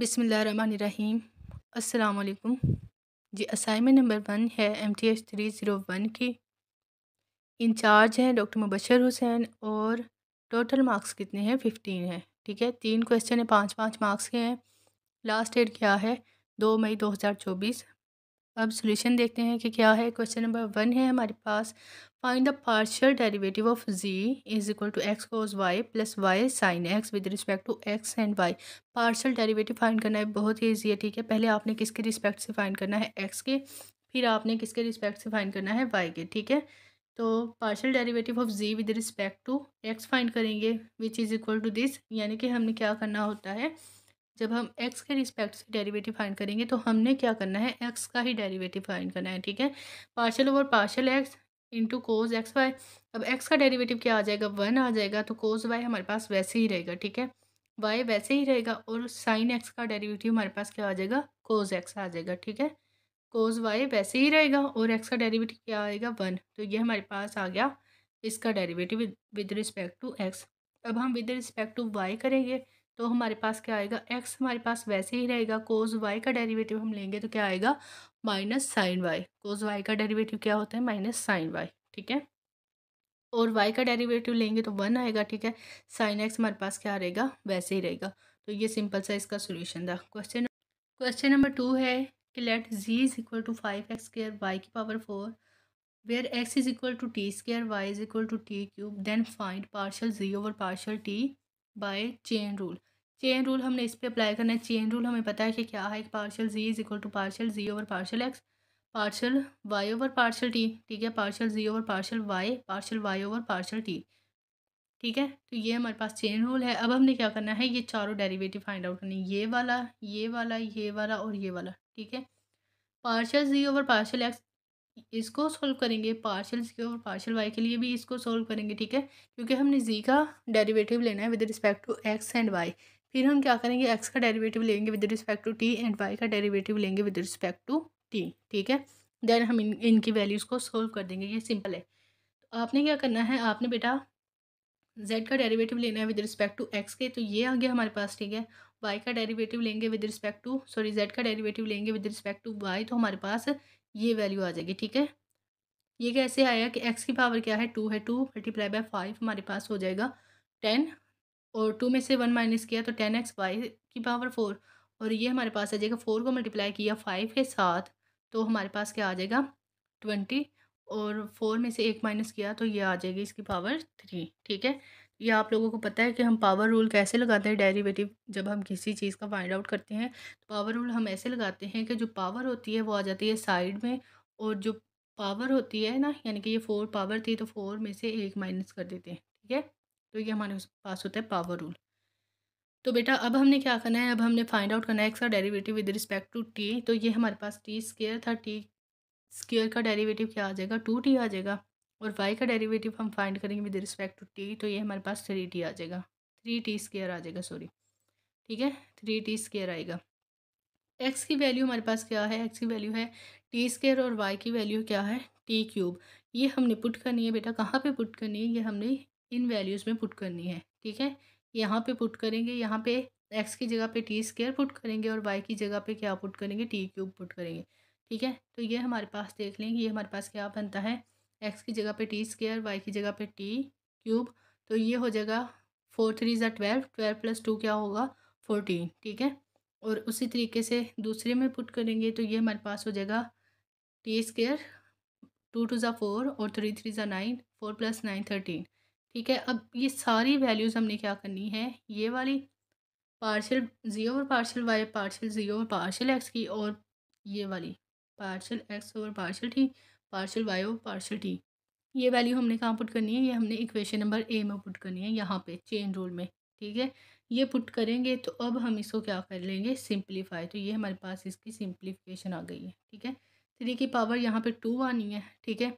बिसमीम् अल्लाम जी assignment number one है M T H three zero one की इंचार्ज हैं डॉक्टर मुबशर हुसैन और टोटल मार्क्स कितने हैं फिफ्टीन है ठीक है तीन क्वेश्चन है पाँच पाँच मार्क्स के हैं लास्ट डेट क्या है दो मई दो हज़ार चौबीस अब सोल्यूशन देखते हैं कि क्या है क्वेश्चन नंबर वन है हमारे पास find the partial derivative of g is equal to x cos y plus y sine x with respect to x and y partial derivative find करना है बहुत ही ईजी है ठीक है पहले आपने किसके रिस्पेक्ट से फाइंड करना है एक्स के फिर आपने किसके रिस्पेक्ट से फाइंड करना है वाई के ठीक है तो partial derivative of g with respect to x find करेंगे which is equal to this यानी कि हमने क्या करना होता है जब हम एक्स के रिस्पेक्ट से डेरिवेटिव फाइंड करेंगे तो हमने क्या करना है एक्स का ही डेरिवेटिव फाइंड करना है ठीक है partial over partial x into cos x y अब एक्स का डेरिवेटिव क्या आ जाएगा वन आ जाएगा तो कोज वाई हमारे पास वैसे ही रहेगा ठीक है वाई वैसे ही रहेगा और साइन एक्स का डेरिवेटिव हमारे पास क्या आ जाएगा कोज एक्स आ जाएगा ठीक है कोज वाई वैसे ही रहेगा और एक्स का डेरिवेटिव क्या आएगा वन तो ये हमारे पास आ गया इसका derivative with respect to x अब हम विद रिस्पेक्ट टू वाई करेंगे तो हमारे पास क्या आएगा एक्स हमारे पास वैसे ही रहेगा कोज वाई का डेरिवेटिव हम लेंगे तो क्या आएगा minus sine y cos y का डेरिवेटिव क्या होता है माइनस साइन वाई ठीक है और वाई का डेरिवेटिव लेंगे तो वन आएगा ठीक है साइन एक्स हमारे पास क्या रहेगा वैसे ही रहेगा तो ये सिंपल सा इसका सोल्यूशन था क्वेश्चन क्वेश्चन नंबर टू है कि let g is equal to five x square y की power four where x is equal to t square y is equal to t cube then find partial g over partial t by chain rule chain rule हमने इस पर apply करना है chain rule हमें पता है कि क्या है partial g is equal to partial g over partial x partial y over partial t ठीक है partial g over partial y partial y over partial t ठीक है तो ये हमारे पास चेन रूल है अब हमने क्या करना है ये चारों डेरिवेटिव फाइंड आउट करनी है ये वाला ये वाला ये वाला और ये वाला ठीक है partial g over partial x इसको सॉल्व करेंगे पार्शियल x और पार्शियल वाई के लिए भी इसको सॉल्व करेंगे ठीक है क्योंकि हमने जी का डेरिवेटिव लेना है with respect to x and y फिर हम क्या करेंगे एक्स का डेरिवेटिव लेंगे with respect to t and y का डेरिवेटिव लेंगे विद रिस्पेक्ट टू टी ठीक है देन हम इन इनकी वैल्यूज़ को सोल्व कर देंगे ये सिंपल है तो आपने क्या करना है आपने बेटा जेड का डेरिवेटिव लेना है विद रिस्पेक्ट टू एक्स के तो ये आ गया हमारे पास ठीक है वाई का डेरिवेटिव लेंगे with respect to sorry z का डेरिवेटिव लेंगे विद रिस्पेक्ट टू वाई तो हमारे पास ये वैल्यू आ जाएगी ठीक है ये कैसे आया कि एक्स की पावर क्या है टू है टू मल्टीप्लाई बाय फाइव हमारे पास हो जाएगा टेन और टू में से वन माइनस किया तो टेन एक्स वाई की पावर फोर और ये हमारे पास आ जाएगा फोर को मल्टीप्लाई किया फाइव के साथ तो हमारे पास क्या आ जाएगा ट्वेंटी और फोर में से एक माइनस किया तो ये आ जाएगी इसकी पावर थ्री ठीक है ये आप लोगों को पता है कि हम पावर रूल कैसे लगाते हैं डेरिवेटिव जब हम किसी चीज़ का फाइंड आउट करते हैं तो पावर रूल हम ऐसे लगाते हैं कि जो पावर होती है वो आ जाती है साइड में और जो पावर होती है ना यानी कि ये फोर पावर थी तो फोर में से एक माइनस कर देते हैं ठीक है तो ये हमारे पास होता है पावर रूल तो बेटा अब हमने क्या करना है अब हमने फाइंड आउट करना है एक्स का derivative with respect to t तो ये हमारे पास टी स्केयर था टी स्केयर का डेरीवेटिव क्या आ जाएगा टू टी आ जाएगा और वाई का डेरिवेटिव हम फाइंड करेंगे विद रिस्पेक्ट टू टी तो ये हमारे पास थ्री टी आ जाएगा थ्री टी स्केयर आ जाएगा सॉरी ठीक है थ्री टी स्केयर आएगा एक्स की वैल्यू हमारे पास क्या है एक्स की वैल्यू है टी स्केयर और वाई की वैल्यू क्या है टी क्यूब ये हमने पुट करनी है बेटा कहाँ पे पुट करनी है ये हमने इन वैल्यूज़ में पुट करनी है ठीक है यहाँ पे पुट करेंगे यहाँ पे एक्स की जगह पे टी स्केयर पुट करेंगे और वाई की जगह पे क्या पुट करेंगे टी क्यूब पुट करेंगे ठीक है तो ये हमारे पास देख लेंगे ये हमारे पास क्या बनता है एक्स की जगह पे टी स्केयर वाई की जगह पे टी क्यूब तो ये हो जाएगा फोर थ्री ज़ा ट्वेल्व ट्वेल्व प्लस टू क्या होगा फोर्टीन ठीक है और उसी तरीके से दूसरे में पुट करेंगे तो ये हमारे पास हो जाएगा टी स्केयर टू टू ज़ा फोर और थ्री थ्री ज़ा nine four plus nine thirteen ठीक है अब ये सारी वैल्यूज़ हमने क्या करनी है ये वाली पार्शल ज़ीरो और पार्शल वाई पार्शल ज़ीरो और पार्शल एक्स की और ये वाली पार्शल एक्स और पार्शल ठीक पार्शल वाई और पार्शल टी ये वैल्यू हमने कहाँ पुट करनी है ये हमने इक्वेशन नंबर ए में पुट करनी है यहाँ पे चेन रूल में ठीक है ये पुट करेंगे तो अब हम इसको क्या कर लेंगे सिंप्लीफाई तो ये हमारे पास इसकी सिंप्लीफिकेशन आ गई है ठीक है थ्री की पावर यहाँ पे टू आनी है ठीक है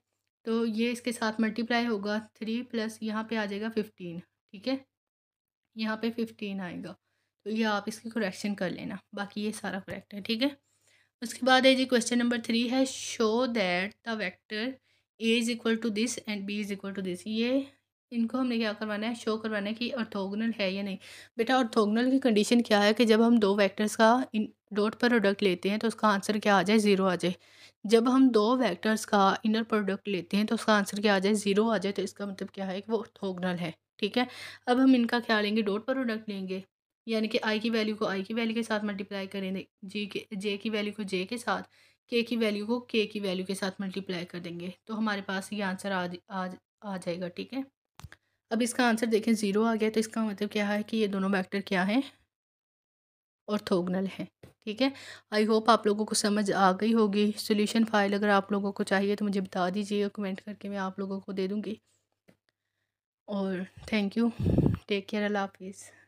तो ये इसके साथ मल्टीप्लाई होगा थ्री प्लस यहाँ पे आ जाएगा फिफ्टीन ठीक है यहाँ पे फिफ्टीन आएगा तो ये आप इसकी करेक्शन कर लेना बाकी ये सारा करेक्ट है ठीक है उसके बाद है जी क्वेश्चन नंबर थ्री है show that the vector a is equal to this and b is equal to this ये इनको हमने क्या करवाना है शो करवाना है कि ऑर्थोगोनल है या नहीं बेटा ऑर्थोगोनल की कंडीशन क्या है कि जब हम दो वेक्टर्स का इन डॉट पर प्रोडक्ट लेते हैं तो उसका आंसर क्या आ जाए ज़ीरो आ जाए जब हम दो वेक्टर्स का इनर प्रोडक्ट लेते हैं तो उसका आंसर क्या आ जाए ज़ीरो आ जाए तो इसका मतलब क्या है कि वो ऑर्थोगोनल है ठीक है अब हम इनका क्या लेंगे डॉट प्रोडक्ट लेंगे यानी कि आई की वैल्यू को आई की वैल्यू के साथ मल्टीप्लाई करेंगे जी के जे की वैल्यू को जे के साथ के की वैल्यू को के की वैल्यू के साथ मल्टीप्लाई कर देंगे तो हमारे पास ये आंसर आ आ, आ जाएगा ठीक है अब इसका आंसर देखें ज़ीरो आ गया तो इसका मतलब क्या है कि ये दोनों वैक्टर क्या हैं और थोगनल हैं ठीक है आई होप आप लोगों को समझ आ गई होगी सोल्यूशन फाइल अगर आप लोगों को चाहिए तो मुझे बता दीजिएगा कमेंट करके मैं आप लोगों को दे दूँगी और थैंक यू टेक केयर अल्लाह हाफिज़